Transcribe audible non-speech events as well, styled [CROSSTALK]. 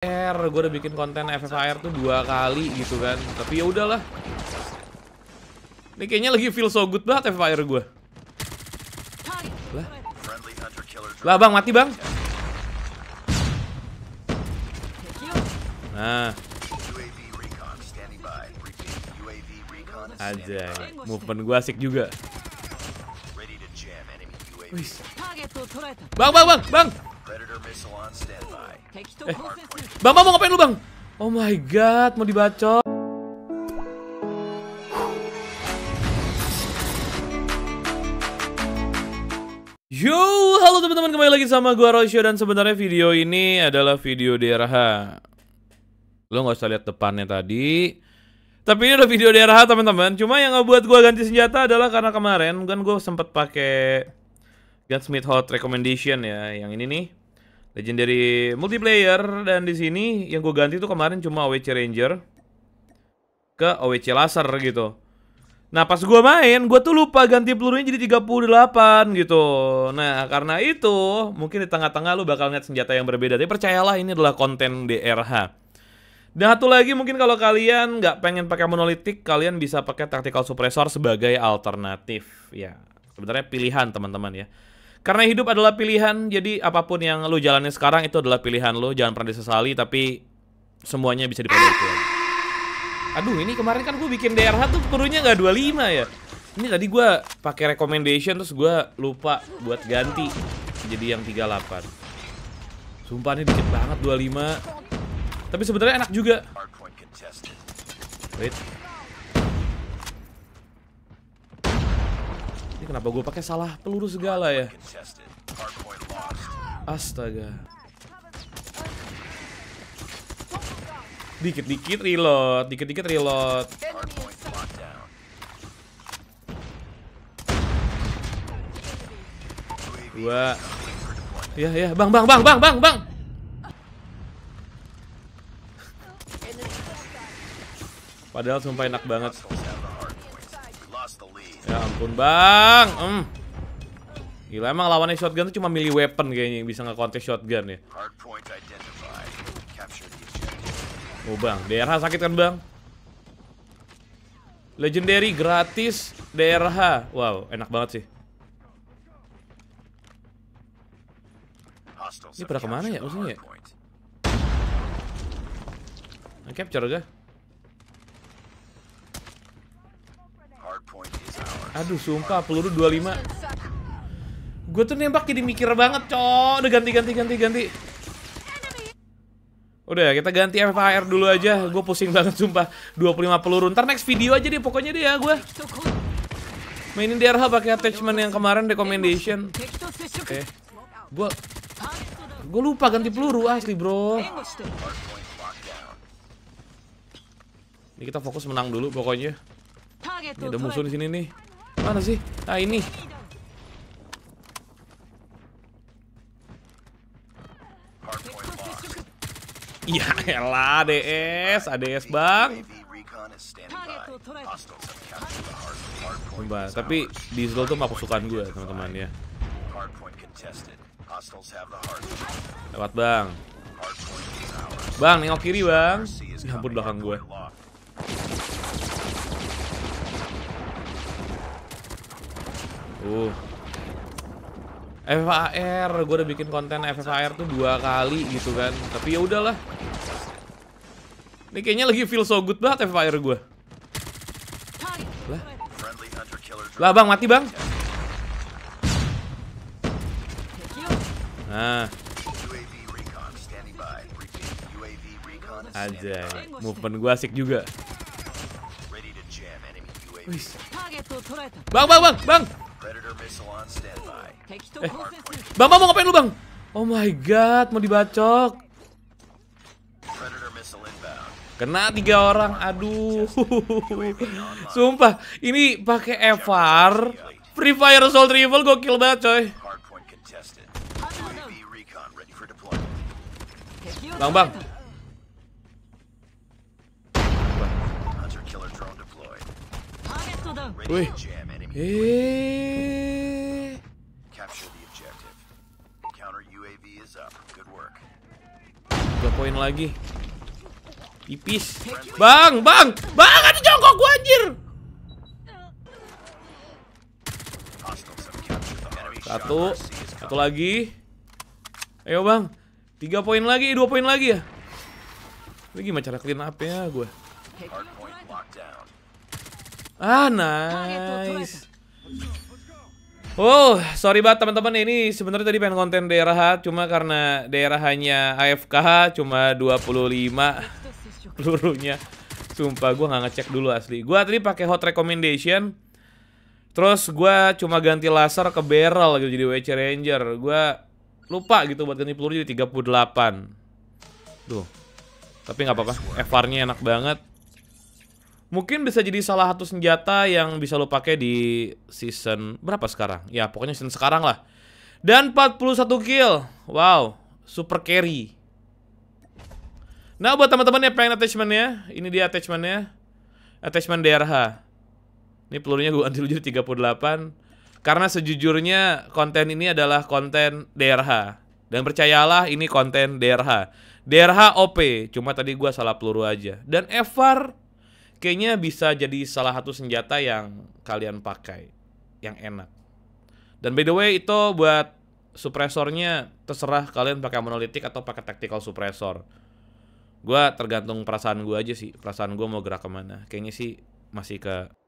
R gue udah bikin konten FFAR tuh dua kali gitu kan tapi ya udahlah ini kayaknya lagi feel so good banget FFAR gue lah lah bang mati bang nah aja movement gue asik juga Bang, bang, bang, bang. Eh. Bang, bang mau ngapain lu, Bang? Oh my god, mau dibacot. Yo, halo teman-teman, kembali lagi sama gua Rosio dan sebenarnya video ini adalah video DRH. Lo nggak usah lihat depannya tadi. Tapi ini udah video DRH teman-teman. Cuma yang buat gua ganti senjata adalah karena kemarin kan gua sempet pakai Gunsmith Hot Recommendation ya. Yang ini nih. Legendary multiplayer dan di sini yang gue ganti tuh kemarin cuma OWC Ranger ke OWC Laser gitu. Nah pas gue main, gue tuh lupa ganti pelurunya jadi 38 gitu Nah karena itu, mungkin di tengah-tengah lu bakal lihat senjata yang berbeda Tapi percayalah ini adalah konten DRH Dan satu lagi mungkin kalau kalian nggak pengen pakai monolitik Kalian bisa pakai tactical suppressor sebagai alternatif Ya sebenarnya pilihan teman-teman ya karena hidup adalah pilihan, jadi apapun yang lo jalani sekarang itu adalah pilihan lo. Jangan pernah disesali, tapi semuanya bisa diperbaiki Aduh, ini kemarin kan gue bikin DRH tuh kurunya nggak 25 ya. Ini tadi gue pakai recommendation terus gue lupa buat ganti jadi yang 38. Sumpah ini dikit banget 25. Tapi sebenarnya enak juga. Wait. Ini kenapa gue pakai salah peluru segala ya? Astaga. Dikit-dikit reload, dikit-dikit reload. Dua. Ya, ya, bang, bang, bang, bang, bang, bang. Padahal sumpah enak banget. Ya ampun bang mm. Gila emang lawannya shotgun tuh cuma milih weapon kayaknya yang bisa nge-contest shotgun ya Oh bang, DRH sakit kan bang? Legendary gratis DRH Wow, enak banget sih Ini pada kemana ya maksudnya ya? Capture aja Aduh, sumpah peluru 25. Gue tuh nembak jadi mikir banget, cok. Udah ganti ganti ganti ganti. Udah, ya, kita ganti FPR dulu aja. Gue pusing banget sumpah. 25 peluru. Ntar next video aja deh pokoknya deh ya gue. Mainin DRH pakai attachment yang kemarin recommendation. Oke. Gue Gue lupa ganti peluru asli, Bro. Ini kita fokus menang dulu pokoknya. Ini ada musuh di sini nih. Mana sih? Nah ini. Ya elah ADS, ADS bang. Sumpah, tapi diesel tuh mah kesukaan gue teman-teman ya. Lewat bang. Bang, nengok kiri bang. Ya ampun belakang gue. Tuh. FFAR, gue udah bikin konten FFAR tuh dua kali gitu kan. Tapi ya udahlah. Ini kayaknya lagi feel so good banget FFAR gue. Lah. Lah bang, mati bang. Nah. Aja, movement gue asik juga. Bang, bang, bang, bang. Eh. Bang, bang mau ngapain lu, Bang? Oh my god, mau dibacok. Kena tiga orang, aduh. [LAUGHS] Sumpah, ini pakai EVAR. Free Fire Assault gue gokil banget, coy. Bang, bang. Wih. Tiga eh. poin lagi. pipis Bang, bang, bang, ada jongkok gua anjir. Satu, satu lagi. Ayo bang, tiga poin lagi, dua poin lagi ya. Ini gimana cara clean up ya gue? Ah, ah gitu, nice. Oh, sorry banget teman-teman ini sebenarnya tadi pengen konten daerah cuma karena daerah hanya AFK cuma 25 pelurunya. Sumpah gua nggak ngecek dulu asli. Gua tadi pakai hot recommendation. Terus gua cuma ganti laser ke barrel gitu jadi WC Ranger. Gua lupa gitu buat ganti peluru jadi 38. Tuh. Tapi nggak apa-apa. FR-nya enak banget. Mungkin bisa jadi salah satu senjata yang bisa lo pakai di season berapa sekarang? Ya, pokoknya season sekarang lah. Dan 41 kill. Wow, super carry. Nah, buat teman-teman yang pengen attachmentnya, ini dia attachmentnya. Attachment DRH. Ini pelurunya gue ganti jadi 38. Karena sejujurnya konten ini adalah konten DRH. Dan percayalah ini konten DRH. DRH OP, cuma tadi gua salah peluru aja. Dan Evar kayaknya bisa jadi salah satu senjata yang kalian pakai yang enak. Dan by the way itu buat supresornya terserah kalian pakai monolitik atau pakai tactical suppressor. Gua tergantung perasaan gua aja sih, perasaan gua mau gerak kemana. Kayaknya sih masih ke